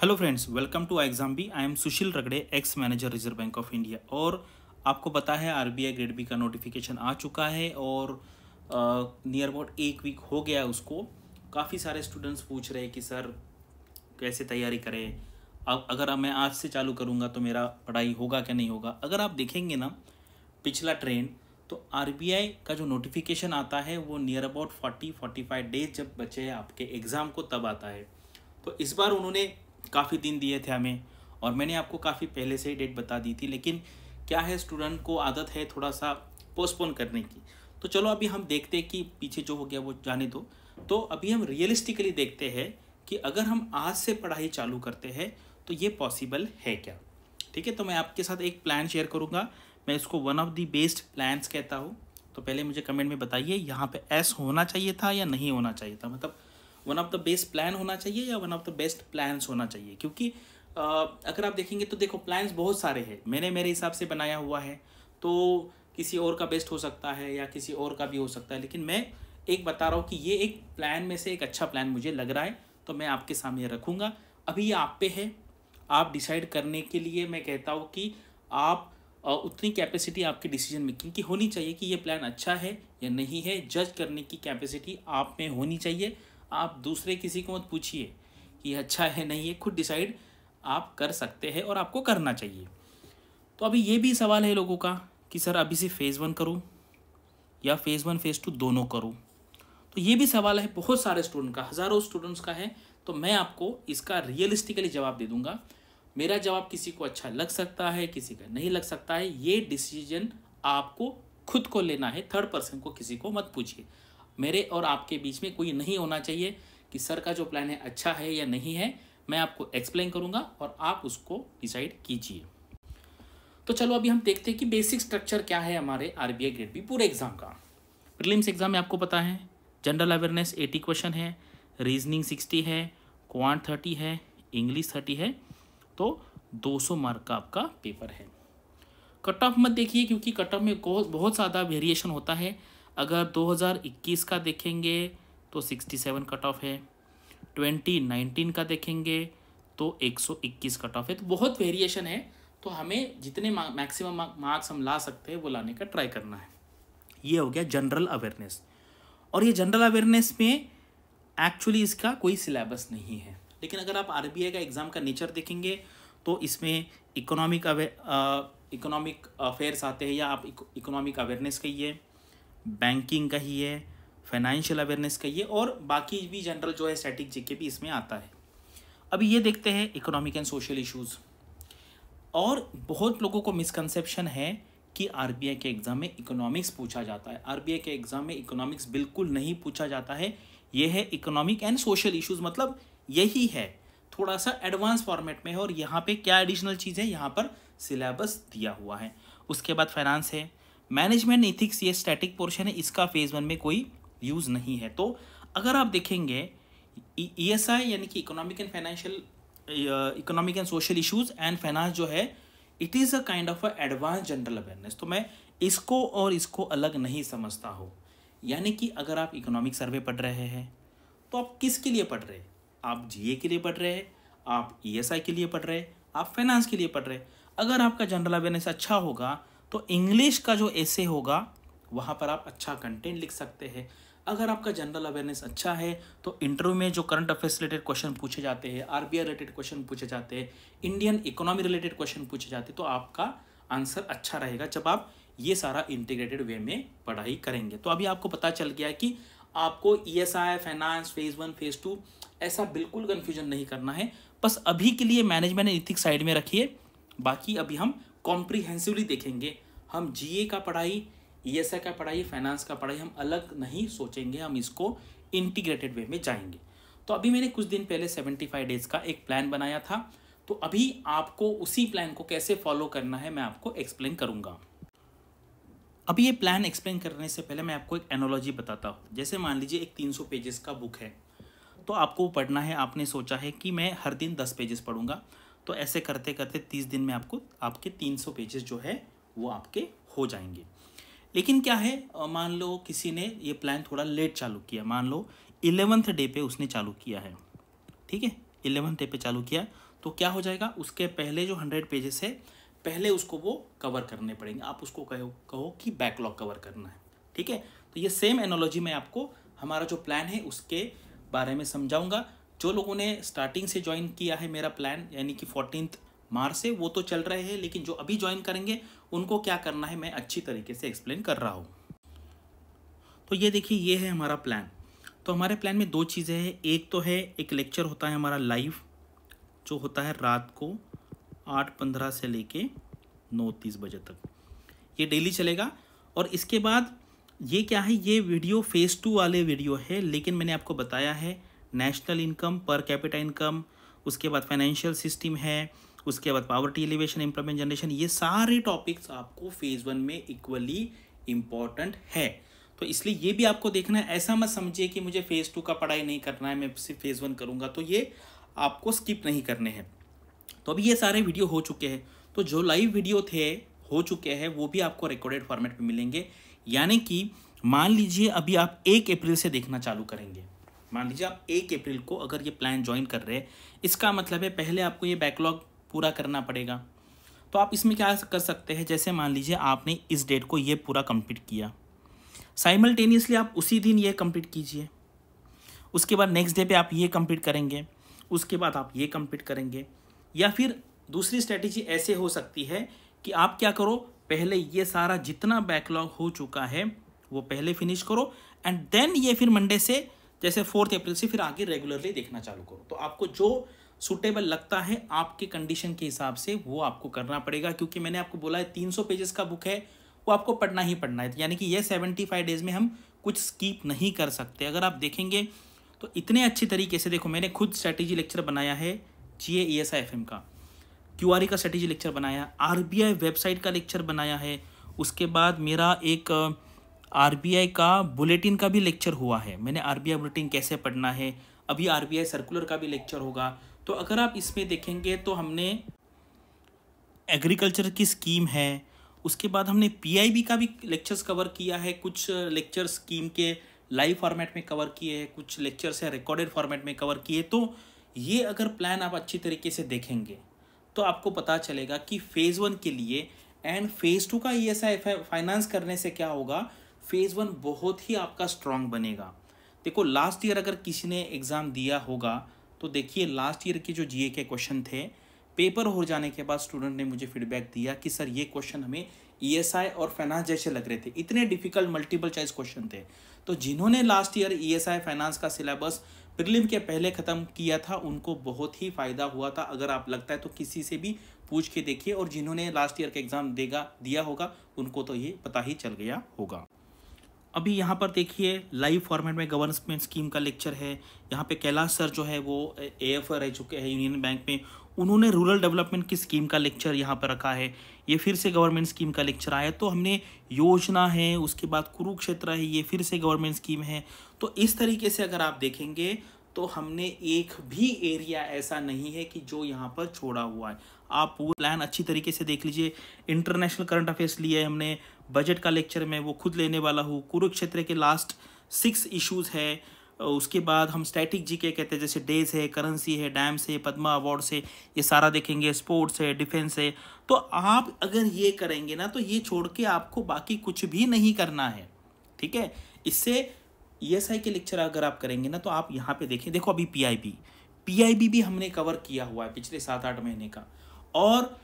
Hello friends welcome to Exambee I am Sushil Ragade ex manager Reserve Bank of India और आपको पता है RBI grade B का notification आ चुका है और नियर अबाउट एक वीक हो गया उसको काफ़ी सारे स्टूडेंट्स पूछ रहे हैं कि सर कैसे तैयारी करें अब अगर मैं आज से चालू करूँगा तो मेरा पढ़ाई होगा क्या नहीं होगा अगर आप देखेंगे ना पिछला ट्रेंड तो आर का जो नोटिफिकेशन आता है वो near about forty forty five days जब बचे आपके एग्ज़ाम को तब आता है तो इस बार उन्होंने काफ़ी दिन दिए थे हमें और मैंने आपको काफ़ी पहले से ही डेट बता दी थी लेकिन क्या है स्टूडेंट को आदत है थोड़ा सा पोस्टपोन करने की तो चलो अभी हम देखते हैं कि पीछे जो हो गया वो जाने दो तो अभी हम रियलिस्टिकली देखते हैं कि अगर हम आज से पढ़ाई चालू करते हैं तो ये पॉसिबल है क्या ठीक है तो मैं आपके साथ एक प्लान शेयर करूँगा मैं इसको one of the best plans कहता हूँ तो पहले मुझे कमेंट में बताइए यहाँ पे एस होना चाहिए था या नहीं होना चाहिए था मतलब one of the best plan होना चाहिए या one of the best plans होना चाहिए क्योंकि uh, अगर आप देखेंगे तो देखो प्लान्स बहुत सारे हैं मैंने मेरे हिसाब से बनाया हुआ है तो किसी और का बेस्ट हो सकता है या किसी और का भी हो सकता है लेकिन मैं एक बता रहा हूँ कि ये एक प्लान में से एक अच्छा प्लान मुझे लग रहा है तो मैं आपके सामने रखूँगा अभी ये आप पे है आप डिसाइड करने के लिए मैं कहता हूँ कि आप उतनी कैपेसिटी आपकी डिसीजन मेकिंग की होनी चाहिए कि ये प्लान अच्छा है या नहीं है जज करने की कैपेसिटी आप में होनी चाहिए आप दूसरे किसी को मत पूछिए कि अच्छा है नहीं है खुद डिसाइड आप कर सकते हैं और आपको करना चाहिए तो अभी ये भी सवाल है लोगों का कि सर अभी से फ़ेज़ वन करूँ या फ़ेज़ वन फ़ेज़ टू दोनों करूँ तो ये भी सवाल है बहुत सारे स्टूडेंट का हज़ारों स्टूडेंट्स का है तो मैं आपको इसका रियलिस्टिकली जवाब दे दूंगा मेरा जवाब किसी को अच्छा लग सकता है किसी का नहीं लग सकता है ये डिसीजन आपको खुद को लेना है थर्ड पर्सन को किसी को मत पूछिए मेरे और आपके बीच में कोई नहीं होना चाहिए कि सर का जो प्लान है अच्छा है या नहीं है मैं आपको एक्सप्लेन करूंगा और आप उसको डिसाइड कीजिए तो चलो अभी हम देखते हैं कि बेसिक स्ट्रक्चर क्या है हमारे R B I grade B पूरे एग्जाम का प्रीलिम्स एग्जाम में आपको पता है जनरल अवेयरनेस एटी क्वेश्चन है रीजनिंग सिक्सटी है क्वांट थर्टी है इंग्लिश थर्टी है तो सौ मार्क का आपका पेपर है कट ऑफ मत देखिए क्योंकि कट ऑफ में बहुत ज़्यादा वेरिएशन होता है अगर 2021 का देखेंगे तो 67 कट ऑफ है 2019 का देखेंगे तो 121 कट ऑफ है तो बहुत वेरिएशन है तो हमें जितने मैक्सिमम मार्क्स हम ला सकते हैं वो लाने का ट्राई करना है ये हो गया जनरल अवेयरनेस और ये जनरल अवेयरनेस में एक्चुअली इसका कोई सिलेबस नहीं है लेकिन अगर आप आर का एग्ज़ाम का नेचर देखेंगे तो इसमें इकोनॉमिक अवे इकोनॉमिक अफेयर्स आते हैं या आप इकोनॉमिक अवेयरनेस कहिए बैंकिंग का ही है फाइनेंशियल अवेयरनेस का ही है और बाकी भी जनरल जो है स्टैटिक जीके भी इसमें आता है अब ये देखते हैं इकोनॉमिक एंड सोशल इशूज़ और बहुत लोगों को मिसकंसेप्शन है कि आर के एग्ज़ाम में इकोनॉमिक्स पूछा जाता है आर के एग्ज़ाम में इकोनॉमिक्स बिल्कुल नहीं पूछा जाता है ये है इकोनॉमिक एंड सोशल इशूज़ मतलब यही है थोड़ा सा एडवांस फॉर्मेट में है और यहाँ पे क्या एडिशनल चीज़ है यहाँ पर सिलेबस दिया हुआ है उसके बाद फाइनेंस है मैनेजमेंट इथिक्स ये स्टैटिक पोर्शन है इसका फेज वन में कोई यूज़ नहीं है तो अगर आप देखेंगे ई एस आई यानी कि economic and financial economic and social issues and finance जो है it is a kind of a advance general awareness तो मैं इसको और इसको अलग नहीं समझता हूँ यानी कि अगर आप इकोनॉमिक सर्वे पढ़ रहे हैं तो आप किस के लिए पढ़ रहे हैं आप जीए e के लिए पढ़ रहे हैं आप ईएसआई के लिए पढ़ रहे हैं आप फाइनेंस के लिए पढ़ रहे हैं अगर आपका जनरल अवेयरनेस अच्छा होगा तो इंग्लिश का जो ऐसे होगा वहाँ पर आप अच्छा कंटेंट लिख सकते हैं अगर आपका जनरल अवेयरनेस अच्छा है तो इंटरव्यू में जो करंट अफेयर्स रिलेटेड क्वेश्चन पूछे जाते हैं आर रिलेटेड क्वेश्चन पूछे जाते हैं इंडियन इकोनॉमी रिलेटेड क्वेश्चन पूछे जाते हैं तो आपका आंसर अच्छा रहेगा जब आप ये सारा इंटीग्रेटेड वे में पढ़ाई करेंगे तो अभी आपको पता चल गया है कि आपको E S I finance phase one phase two ऐसा बिल्कुल कन्फ्यूजन नहीं करना है बस अभी के लिए मैनेजमेंट एंड साइड में रखिए बाकी अभी हम कॉम्प्रिहेंसिवली देखेंगे हम जीए का पढ़ाई ईएसआई e का पढ़ाई फाइनेंस का पढ़ाई हम अलग नहीं सोचेंगे हम इसको इंटीग्रेटेड वे में जाएंगे तो अभी मैंने कुछ दिन पहले सेवेंटी फाइव डेज़ का एक प्लान बनाया था तो अभी आपको उसी प्लान को कैसे फॉलो करना है मैं आपको एक्सप्लेन करूँगा अभी ये प्लान एक्सप्लेन करने से पहले मैं आपको एक एनोलॉजी बताता हूँ जैसे मान लीजिए एक तीन सौ पेजेस का बुक है तो आपको पढ़ना है आपने सोचा है कि मैं हर दिन दस पेजेस पढ़ूंगा तो ऐसे करते करते तीस दिन में आपको आपके तीन सौ पेजेस जो है वो आपके हो जाएंगे लेकिन क्या है मान लो किसी ने ये प्लान थोड़ा लेट चालू किया मान लो इलेवंथ डे पे उसने चालू किया है ठीक है इलेवंथ डे पे चालू किया तो क्या हो जाएगा उसके पहले जो हंड्रेड पेजेस है पहले उसको वो कवर करने पड़ेंगे आप उसको कहो कहो कि बैकलॉग कवर करना है ठीक है तो ये सेम एनोलॉजी में आपको हमारा जो प्लान है उसके बारे में समझाऊंगा जो लोगों ने स्टार्टिंग से ज्वाइन किया है मेरा प्लान यानी कि फोर्टीन मार्च से वो तो चल रहे हैं लेकिन जो अभी ज्वाइन करेंगे उनको क्या करना है मैं अच्छी तरीके से एक्सप्लेन कर रहा हूँ तो ये देखिए ये है हमारा प्लान तो हमारे प्लान में दो चीज़ें हैं एक तो है एक लेक्चर होता है हमारा लाइव जो होता है रात को आठ पंद्रह से लेके नौ तीस बजे तक ये डेली चलेगा और इसके बाद ये क्या है ये वीडियो फेज़ टू वाले वीडियो है लेकिन मैंने आपको बताया है national income per capita income उसके बाद फाइनेंशियल सिस्टम है उसके बाद पावर्टी एलिवेशन एम्प्लॉयमेंट जनरेशन ये सारे टॉपिक्स आपको फेज़ वन में इक्वली इम्पॉर्टेंट है तो इसलिए ये भी आपको देखना है ऐसा मत समझिए कि मुझे फेज़ टू का पढ़ाई नहीं करना है मैं सिर्फ फेज़ वन करूँगा तो ये आपको स्किप नहीं करने हैं तो अभी ये सारे वीडियो हो चुके हैं तो जो लाइव वीडियो थे हो चुके हैं वो भी आपको रिकॉर्डेड फॉर्मेट में मिलेंगे यानी कि मान लीजिए अभी आप एक अप्रैल से देखना चालू करेंगे मान लीजिए आप एक अप्रैल को अगर ये प्लान ज्वाइन कर रहे हैं इसका मतलब है पहले आपको ये बैकलॉग पूरा करना पड़ेगा तो आप इसमें क्या कर सकते हैं जैसे मान लीजिए आपने इस डेट को ये पूरा कंप्लीट किया साइमल्टेनियसली आप उसी दिन ये कंप्लीट कीजिए उसके बाद नेक्स्ट डे पे आप ये कंप्लीट करेंगे उसके बाद आप ये कंप्लीट करेंगे या फिर दूसरी स्ट्रेटेजी ऐसे हो सकती है कि आप क्या करो पहले ये सारा जितना बैकलॉग हो चुका है वो पहले फिनिश करो एंड देन ये फिर मंडे से जैसे फोर्थ अप्रैल से फिर आगे रेगुलरली देखना चालू करो तो आपको जो सुटेबल लगता है आपके कंडीशन के हिसाब से वो आपको करना पड़ेगा क्योंकि मैंने आपको बोला है तीन सौ पेजेस का बुक है वो आपको पढ़ना ही पढ़ना है यानी कि ये सेवेंटी फाइव डेज़ में हम कुछ स्कीप नहीं कर सकते अगर आप देखेंगे तो इतने अच्छे तरीके से देखो मैंने खुद स्ट्रैटेजी लेक्चर बनाया है G A S I F M का क्यू आर ई का स्ट्रैटेजी लेक्चर बनाया आर बी आई वेबसाइट का लेक्चर बनाया है उसके बाद मेरा एक आरबीआई का बुलेटिन का भी लेक्चर हुआ है मैंने आरबीआई बुलेटिन कैसे पढ़ना है अभी आरबीआई सर्कुलर का भी लेक्चर होगा तो अगर आप इसमें देखेंगे तो हमने एग्रीकल्चर की स्कीम है उसके बाद हमने पीआईबी का भी लेक्चर्स कवर किया है कुछ लेक्चर स्कीम के लाइव फॉर्मेट में कवर किए हैं कुछ लेक्चर्स हैं रिकॉर्डेड फॉर्मेट में कवर किए तो ये अगर प्लान आप अच्छी तरीके से देखेंगे तो आपको पता चलेगा कि फ़ेज़ वन के लिए एंड फेज़ टू का ई एस फाइनेंस करने से क्या होगा फेज़ वन बहुत ही आपका स्ट्रांग बनेगा देखो लास्ट ईयर अगर किसी ने एग्ज़ाम दिया होगा तो देखिए लास्ट ईयर के जो जीए के क्वेश्चन थे पेपर हो जाने के बाद स्टूडेंट ने मुझे फीडबैक दिया कि सर ये क्वेश्चन हमें ईएसआई e और फाइनेंस जैसे लग रहे थे इतने डिफिकल्ट मल्टीपल चॉइस क्वेश्चन थे तो जिन्होंने लास्ट ईयर ईएसआई फाइनेंस का सिलेबस प्रिलिम के पहले ख़त्म किया था उनको बहुत ही फ़ायदा हुआ था अगर आप लगता है तो किसी से भी पूछ के देखिए और जिन्होंने लास्ट ईयर का एग्ज़ाम देगा दिया होगा उनको तो ये पता ही चल गया होगा अभी यहाँ पर देखिए लाइव फॉर्मेट में गवर्नमेंट स्कीम का लेक्चर है यहाँ पे कैलाश सर जो है वो ए एफ रह चुके हैं यूनियन बैंक में उन्होंने रूरल डेवलपमेंट की स्कीम का लेक्चर यहाँ पर रखा है ये फिर से गवर्नमेंट स्कीम का लेक्चर आया तो हमने योजना है उसके बाद कुरुक्षेत्र है ये फिर से गवर्नमेंट स्कीम है तो इस तरीके से अगर आप देखेंगे तो हमने एक भी एरिया ऐसा नहीं है कि जो यहाँ पर छोड़ा हुआ है आप पूरा प्लान अच्छी तरीके से देख लीजिए इंटरनेशनल करंट अफेयर्स लिए हमने बजट का लेक्चर में वो खुद लेने वाला हूँ कुरुक्षेत्र के लास्ट सिक्स इश्यूज़ है उसके बाद हम स्टैटिक जी के कहते हैं जैसे डेज है करेंसी है डैम से पद्मा अवार्ड से ये सारा देखेंगे स्पोर्ट्स है डिफेंस है तो आप अगर ये करेंगे ना तो ये छोड़ के आपको बाकी कुछ भी नहीं करना है ठीक है इससे ई e के लेक्चर अगर आप करेंगे ना तो आप यहाँ पे देखें देखो अभी पीआईबी पीआईबी भी हमने कवर किया हुआ है पिछले सात आठ महीने का और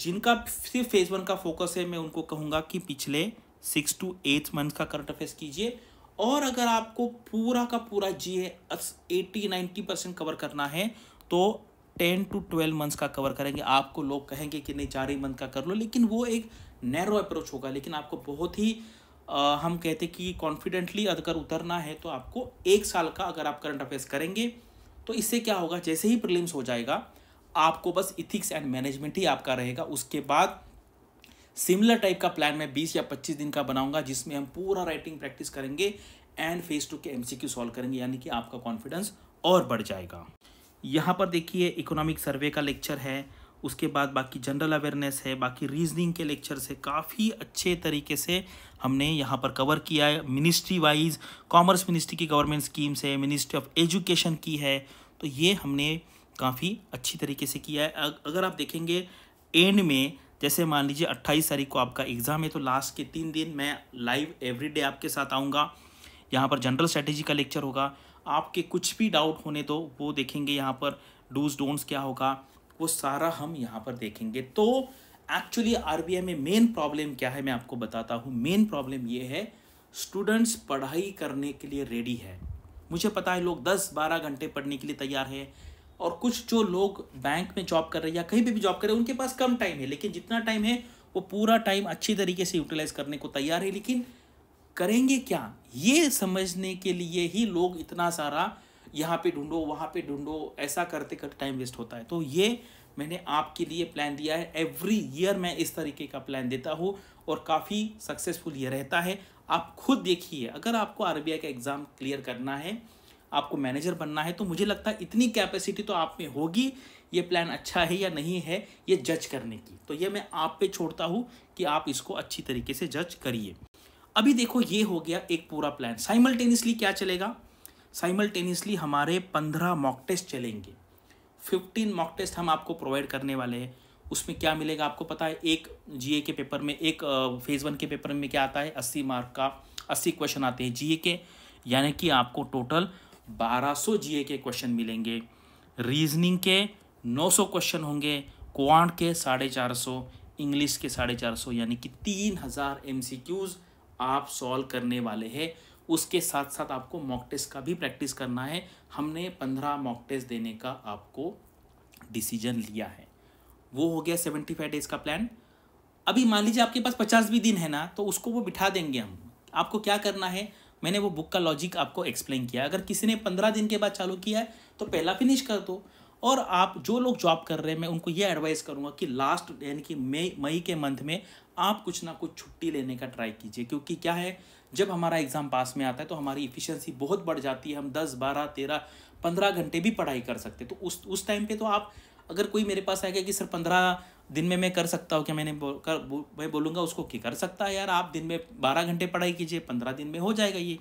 जिनका सिर्फ फेज वन का फोकस है मैं उनको कहूँगा कि पिछले सिक्स टू एट मंथ का करंट अफेयर्स कीजिए और अगर आपको पूरा का पूरा G eighty ninety percent cover करना है तो टेन टू ट्वेल्व मंथ्स का कवर करेंगे आपको लोग कहेंगे कि नहीं चार ही मंथ का कर लो लेकिन वो एक नैरो अप्रोच होगा लेकिन आपको बहुत ही हम कहते कि कॉन्फिडेंटली अगर उतरना है तो आपको एक साल का अगर आप करंट अफेयर्स करेंगे तो इससे क्या होगा जैसे ही प्रीलिम्स हो जाएगा आपको बस इथिक्स एंड मैनेजमेंट ही आपका रहेगा उसके बाद सिमिलर टाइप का प्लान मैं बीस या पच्चीस दिन का बनाऊंगा जिसमें हम पूरा राइटिंग प्रैक्टिस करेंगे एंड फेस टू के एम सॉल्व करेंगे यानी कि आपका कॉन्फिडेंस और बढ़ जाएगा यहाँ पर देखिए इकोनॉमिक सर्वे का लेक्चर है उसके बाद बाकी जनरल अवेयरनेस है बाकी रीजनिंग के लेक्चर्स है काफ़ी अच्छे तरीके से हमने यहाँ पर कवर किया है मिनिस्ट्री वाइज कॉमर्स मिनिस्ट्री की गवर्नमेंट स्कीम्स है मिनिस्ट्री ऑफ एजुकेशन की है तो ये हमने काफ़ी अच्छी तरीके से किया है अगर आप देखेंगे एंड में जैसे मान लीजिए 28 तारीख को आपका एग्ज़ाम है तो लास्ट के तीन दिन मैं लाइव एवरीडे आपके साथ आऊँगा यहाँ पर जनरल स्ट्रेटेजी का लेक्चर होगा आपके कुछ भी डाउट होने तो वो देखेंगे यहाँ पर डूज डोंट्स क्या होगा वो सारा हम यहाँ पर देखेंगे तो एक्चुअली आर में मेन प्रॉब्लम क्या है मैं आपको बताता हूँ मेन प्रॉब्लम ये है स्टूडेंट्स पढ़ाई करने के लिए रेडी है मुझे पता है लोग 10-12 घंटे पढ़ने के लिए तैयार है और कुछ जो लोग बैंक में जॉब कर रहे हैं या कहीं पर भी जॉब कर रहे हैं उनके पास कम टाइम है लेकिन जितना टाइम है वो पूरा टाइम अच्छी तरीके से यूटिलाइज करने को तैयार है लेकिन करेंगे क्या ये समझने के लिए ही लोग इतना सारा यहाँ पे ढूंढो वहाँ पे ढूंढो ऐसा करते करते टाइम वेस्ट होता है तो ये मैंने आपके लिए प्लान दिया है एवरी ईयर मैं इस तरीके का प्लान देता हूँ और काफ़ी सक्सेसफुल ये रहता है आप खुद देखिए अगर आपको आर का एग्ज़ाम क्लियर करना है आपको मैनेजर बनना है तो मुझे लगता है इतनी कैपेसिटी तो आप में होगी ये प्लान अच्छा है या नहीं है ये जज करने की तो ये मैं आप पे छोड़ता हूँ कि आप इसको अच्छी तरीके से जज करिए अभी देखो ये हो गया एक पूरा प्लान साइमल्टेनियसली क्या चलेगा साइमल्टेनियसली हमारे पंद्रह मॉक टेस्ट चलेंगे फिफ्टीन मॉक टेस्ट हम आपको प्रोवाइड करने वाले हैं उसमें क्या मिलेगा आपको पता है एक जीए के पेपर में एक फेज़ वन के पेपर में क्या आता है अस्सी मार्क का अस्सी क्वेश्चन आते हैं जीए के यानी कि आपको टोटल बारह सौ जी के क्वेश्चन मिलेंगे रीजनिंग के नौ सौ क्वेश्चन होंगे क्वांट के साढ़े चार सौ इंग्लिश के साढ़े चार सौ यानी कि तीन हज़ार एम आप सॉल्व करने वाले हैं उसके साथ साथ आपको मॉक टेस्ट का भी प्रैक्टिस करना है हमने पंद्रह मॉक टेस्ट देने का आपको डिसीजन लिया है वो हो गया सेवेंटी फाइव डेज का प्लान अभी मान लीजिए आपके पास पचास भी दिन है ना तो उसको वो बिठा देंगे हम आपको क्या करना है मैंने वो बुक का लॉजिक आपको एक्सप्लेन किया अगर किसी ने पंद्रह दिन के बाद चालू किया है तो पहला फिनिश कर दो और आप जो लोग जॉब कर रहे हैं मैं उनको ये एडवाइस करूँगा कि लास्ट यानी कि मई मई के मंथ में आप कुछ ना कुछ छुट्टी लेने का ट्राई कीजिए क्योंकि क्या है जब हमारा एग्ज़ाम पास में आता है तो हमारी इफ़िशेंसी बहुत बढ़ जाती है हम दस बारह तेरह पंद्रह घंटे भी पढ़ाई कर सकते तो उस उस टाइम पे तो आप अगर कोई मेरे पास आएगा कि सर पंद्रह दिन में मैं कर सकता हूँ क्या मैंने बो, कर बो, मैं बोलूँगा उसको कि कर सकता है यार आप दिन में बारह घंटे पढ़ाई कीजिए पंद्रह दिन में हो जाएगा ये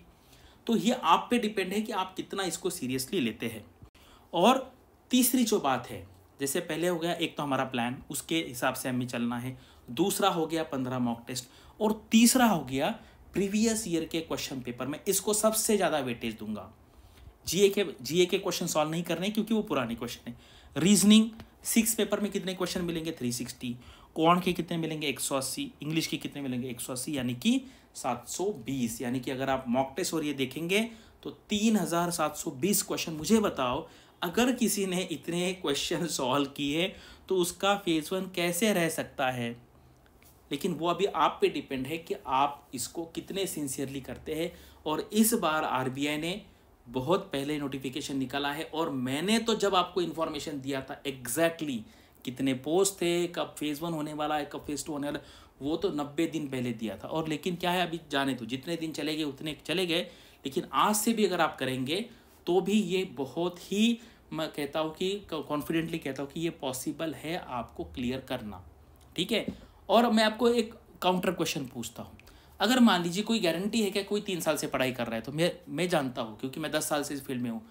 तो ये आप पे डिपेंड है कि आप कितना इसको सीरियसली लेते हैं और तीसरी जो बात है जैसे पहले हो गया एक तो हमारा प्लान उसके हिसाब से हमें चलना है दूसरा हो गया पंद्रह मॉक टेस्ट और तीसरा हो गया प्रीवियस ईयर के क्वेश्चन पेपर में इसको सबसे ज़्यादा वेटेज दूंगा जीए के जीए के क्वेश्चन सॉल्व नहीं करने क्योंकि वो पुराने क्वेश्चन है रीजनिंग सिक्स पेपर में कितने क्वेश्चन मिलेंगे थ्री सिक्सटी कौन के कितने मिलेंगे एक सौ अस्सी इंग्लिश के कितने मिलेंगे एक सौ अस्सी यानी कि सात सौ बीस यानी कि अगर आप मॉक टेस्ट और ये देखेंगे तो तीन हजार सात सौ बीस क्वेश्चन मुझे बताओ अगर किसी ने इतने क्वेश्चन सॉल्व किए तो उसका फेज वन कैसे रह सकता है लेकिन वो अभी आप पे डिपेंड है कि आप इसको कितने सिंसियरली करते हैं और इस बार आर ने बहुत पहले नोटिफिकेशन निकाला है और मैंने तो जब आपको इन्फॉर्मेशन दिया था एग्जैक्टली exactly कितने पोस्ट थे कब फेज़ वन होने वाला है कब फेज़ टू होने वाला वो तो नब्बे दिन पहले दिया था और लेकिन क्या है अभी जाने तो जितने दिन चले गए उतने चले गए लेकिन आज से भी अगर आप करेंगे तो भी ये बहुत ही मैं कहता हूँ कि कॉन्फिडेंटली कहता हूँ कि ये पॉसिबल है आपको क्लियर करना ठीक है और मैं आपको एक काउंटर क्वेश्चन पूछता हूँ अगर मान लीजिए कोई गारंटी है कि कोई तीन साल से पढ़ाई कर रहा है तो मैं मैं जानता हूँ क्योंकि मैं दस साल से इस फील्ड में हूँ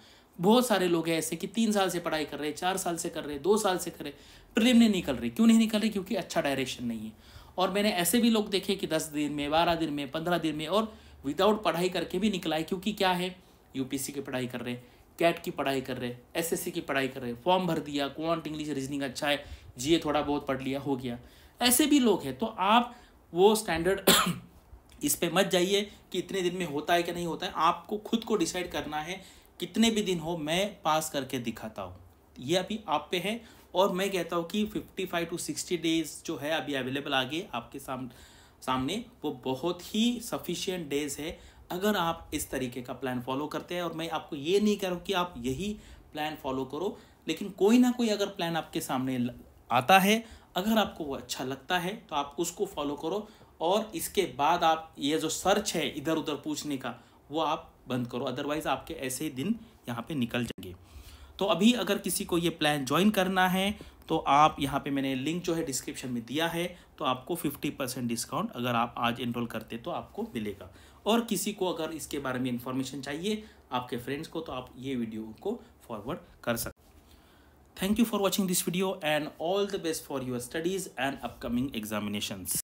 बहुत सारे लोग हैं ऐसे कि तीन साल से पढ़ाई कर रहे हैं चार साल से कर रहे हैं दो साल से कर रहे प्रेम नहीं निकल रही क्यों नहीं निकल रही क्योंकि अच्छा डायरेक्शन नहीं है और मैंने ऐसे भी लोग देखे कि दस दिन में बारह दिन में पंद्रह दिन में और विदाउट पढ़ाई करके भी निकला है क्योंकि क्या है यूपीसी की पढ़ाई कर रहे हैं कैट की पढ़ाई कर रहे हैं एसएससी की पढ़ाई कर रहे हैं फॉर्म भर दिया क्वांट इंग्लिश रीजनिंग अच्छा है जीए थोड़ा बहुत पढ़ लिया हो गया ऐसे भी लोग हैं तो आप वो स्टैंडर्ड इस पर मत जाइए कि इतने दिन में होता है कि नहीं होता है आपको खुद को डिसाइड करना है कितने भी दिन हो मैं पास करके दिखाता हूँ ये अभी आप पे है और मैं कहता हूँ कि 55 टू 60 डेज जो है अभी अवेलेबल आगे आपके साम सामने वो बहुत ही सफिशियंट डेज है अगर आप इस तरीके का प्लान फॉलो करते हैं और मैं आपको ये नहीं कह रहा हूँ कि आप यही प्लान फॉलो करो लेकिन कोई ना कोई अगर प्लान आपके सामने आता है अगर आपको वो अच्छा लगता है तो आप उसको फॉलो करो और इसके बाद आप ये जो सर्च है इधर उधर पूछने का वो आप बंद करो अदरवाइज़ आपके ऐसे ही दिन यहाँ पे निकल जाएंगे तो अभी अगर किसी को ये प्लान ज्वाइन करना है तो आप यहाँ पे मैंने लिंक जो है डिस्क्रिप्शन में दिया है तो आपको 50 परसेंट डिस्काउंट अगर आप आज एनरोल करते तो आपको मिलेगा और किसी को अगर इसके बारे में इंफॉर्मेशन चाहिए आपके फ्रेंड्स को तो आप ये वीडियो को फॉरवर्ड कर सकते Thank you for watching this video and all the best for your studies and upcoming examinations.